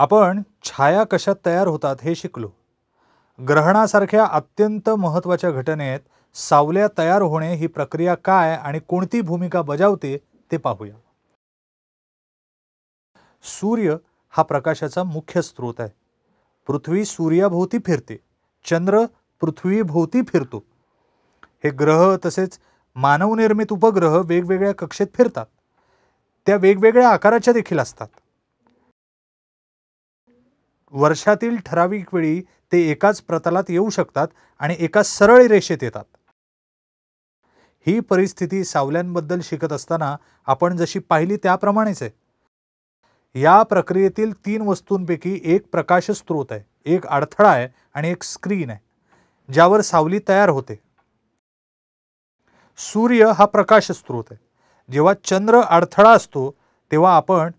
आपण छाया कशात तयार होतात हे शिकलो ग्रहणासारख्या अत्यंत महत्त्वाच्या घटनेत सावल्या तयार होणे ही प्रक्रिया काय आणि कोणती भूमिका बजावते ते पाहूया सूर्य हा प्रकाशाचा मुख्य स्रोत आहे पृथ्वी सूर्याभोवती फिरते चंद्र पृथ्वीभोवती फिरतो हे ग्रह तसेच मानवनिर्मित उपग्रह वेगवेगळ्या कक्षेत फिरतात त्या वेगवेगळ्या आकाराच्या देखील असतात वर्षातील ठराविक वेळी ते एकाच प्रतलात येऊ शकतात आणि एका सरळ रेषेत येतात ही परिस्थिती सावल्यांबद्दल शिकत असताना आपण जशी पाहिली त्याप्रमाणेच आहे या प्रक्रियेतील तीन वस्तूंपैकी एक प्रकाशस्त्रोत आहे एक अडथळा आहे आणि एक स्क्रीन आहे ज्यावर सावली तयार होते सूर्य हा प्रकाशस्त्रोत आहे जेव्हा चंद्र अडथळा असतो तेव्हा आपण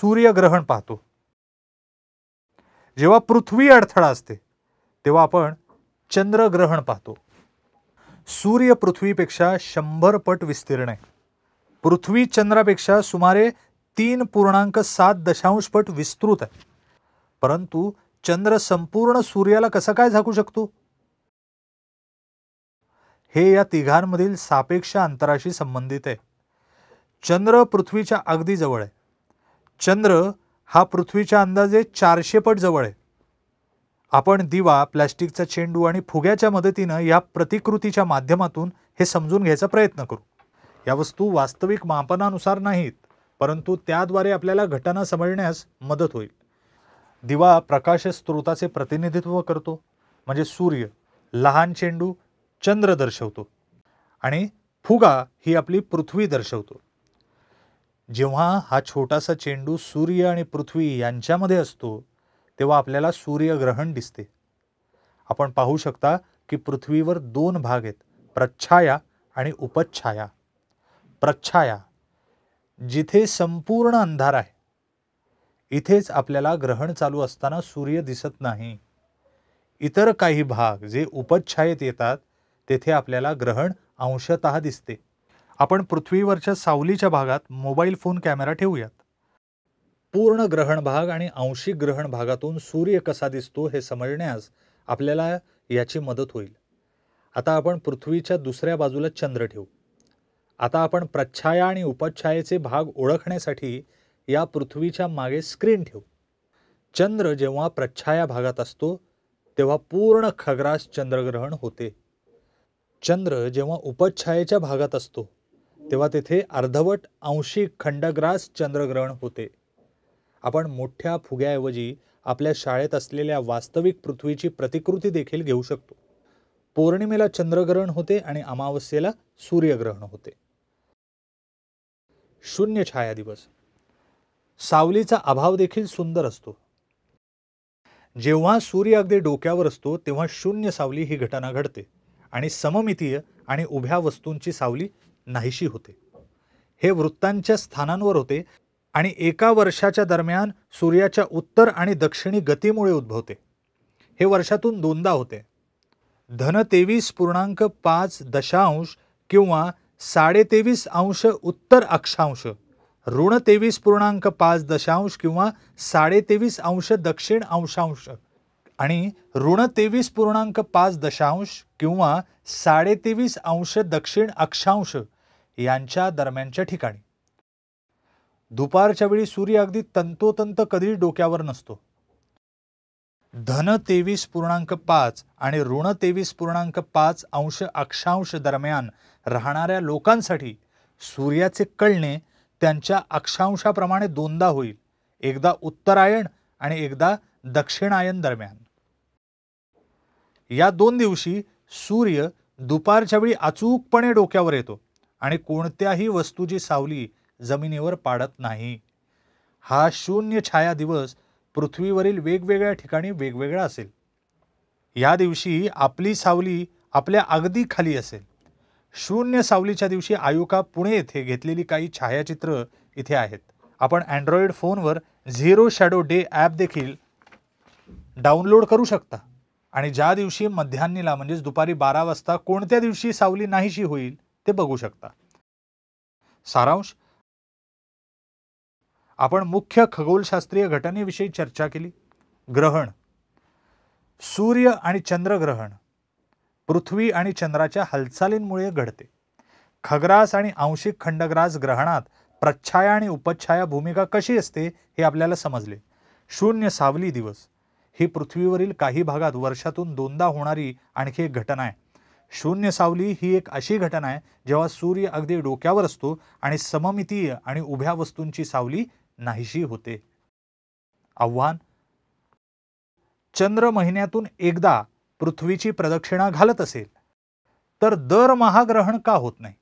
सूर्यग्रहण पाहतो जेव्हा पृथ्वी अडथळा असते तेव्हा आपण चंद्रग्रहण पाहतो सूर्य पृथ्वीपेक्षा शंभर पट विस्तीर्ण आहे पृथ्वी चंद्रापेक्षा सुमारे तीन पूर्णांक सात दशांश पट विस्तृत आहे परंतु चंद्र संपूर्ण सूर्याला कसा काय झाकू शकतो हे या तिघांमधील सापेक्ष अंतराशी संबंधित आहे चंद्र पृथ्वीच्या अगदी जवळ आहे चंद्र हा पृथ्वीच्या अंदाजे चारशे पट जवळ आहे आपण दिवा प्लॅस्टिकचा चेंडू आणि फुग्याच्या मदतीनं या प्रतिकृतीच्या माध्यमातून हे समजून घ्यायचा प्रयत्न करू या वस्तू वास्तविक मापनानुसार नाहीत परंतु त्याद्वारे आपल्याला घटना समजण्यास मदत होईल दिवा प्रकाश स्त्रोताचे प्रतिनिधित्व करतो म्हणजे सूर्य लहान चेंडू चंद्र दर्शवतो आणि फुगा ही आपली पृथ्वी दर्शवतो जेव्हा हा छोटासा चेंडू सूर्य आणि पृथ्वी यांच्यामध्ये असतो तेव्हा आपल्याला सूर्यग्रहण दिसते आपण पाहू शकता की पृथ्वीवर दोन भाग आहेत प्रच्छाया आणि उपच्छाया प्रच्छाया जिथे संपूर्ण अंधार आहे इथेच आपल्याला ग्रहण चालू असताना सूर्य दिसत नाही इतर काही भाग जे उपच्छायेत येतात तेथे आपल्याला ग्रहण अंशतः दिसते आपण पृथ्वीवरच्या सावलीच्या भागात मोबाईल फोन कॅमेरा ठेवूयात पूर्ण ग्रहण भाग आणि आंशिक ग्रहण भागातून सूर्य कसा दिसतो हे समजण्यास आपल्याला याची मदत होईल आता आपण पृथ्वीच्या दुसऱ्या बाजूला चंद्र ठेवू आता आपण प्रच्छाया आणि उपच्छायेचे भाग ओळखण्यासाठी या पृथ्वीच्या मागे स्क्रीन ठेवू चंद्र जेव्हा प्रच्छाया भागात असतो तेव्हा पूर्ण खग्रास चंद्रग्रहण होते चंद्र जेव्हा उपच्छायेच्या भागात असतो तेव्हा तेथे अर्धवट अंशी खंडग्रास चंद्रग्रहण होते आपण मोठ्या फुग्याऐवजी आपल्या शाळेत असलेल्या वास्तविक पृथ्वीची प्रतिकृती देखील घेऊ शकतो पौर्णिमेला चंद्रग्रहण होते आणि अमावस्येला सूर्यग्रहण होते शून्य छाया दिवस सावलीचा अभाव देखील सुंदर असतो जेव्हा सूर्य अगदी डोक्यावर असतो तेव्हा शून्य सावली ही घटना घडते आणि सममितीय आणि उभ्या वस्तूंची सावली नाहीशी होते हे वृत्तांच्या स्थानांवर होते आणि एका वर्षाच्या दरम्यान सूर्याच्या उत्तर आणि दक्षिणी गतीमुळे उद्भवते हे वर्षातून दोनदा होते धन तेवीस पूर्णांक पाच दशांश किंवा साडेतेवीस अंश उत्तर अक्षांश ऋण तेवीस पूर्णांक पाच दशांश किंवा साडेतेवीस अंश दक्षिण अंशांश आणि ऋण तेवीस पूर्णांक पाच दशांश किंवा साडेतेवीस अंश दक्षिण अक्षांश यांच्या दरम्यानच्या ठिकाणी दुपारच्या वेळी सूर्य अगदी तंतोतंत कधी डोक्यावर नसतो धन तेवीस पूर्णांक पाच आणि ऋण तेवीस पूर्णांक पाच अंश अक्षांश दरम्यान राहणाऱ्या लोकांसाठी सूर्याचे कळणे त्यांच्या अक्षांशाप्रमाणे दोनदा होईल एकदा उत्तरायण आणि एकदा दक्षिणायन दरम्यान या दोन दिवशी सूर्य दुपारच्या वेळी अचूकपणे डोक्यावर येतो आणि कोणत्याही वस्तूची सावली जमिनीवर पाडत नाही हा शून्य छाया दिवस पृथ्वीवरील वेगवेगळ्या ठिकाणी वेगवेगळा असेल या दिवशी आपली सावली आपल्या अगदी खाली असेल शून्य सावलीच्या दिवशी आयुका पुणे येथे घेतलेली काही छायाचित्र इथे आहेत आपण अँड्रॉइड फोनवर झिरो शॅडो डे ॲप देखील डाउनलोड करू शकता आणि ज्या दिवशी मध्यान्नीला म्हणजेच दुपारी बारा वाजता कोणत्या दिवशी सावली नाहीशी होईल ते बघू शकता सारांश आपण मुख्य खगोलशास्त्रीय घटनेविषयी चर्चा केली ग्रहण सूर्य आणि चंद्रग्रहण पृथ्वी आणि चंद्राच्या हालचालींमुळे घडते खग्रास आणि आंशिक खंडग्रास ग्रहणात प्रच्छाया आणि उपच्छाया भूमिका कशी असते हे आपल्याला समजले शून्य सावली दिवस ही पृथ्वीवरील काही भागात वर्षातून दोनदा होणारी आणखी एक घटना आहे शून्य सावली ही एक अशी घटना आहे जेव्हा सूर्य अगदी डोक्यावर असतो आणि सममितीय आणि उभ्या वस्तूंची सावली नाहीशी होते आव्हान चंद्र महिन्यातून एकदा पृथ्वीची प्रदक्षिणा घालत असेल तर दर महाग्रहण का होत नाही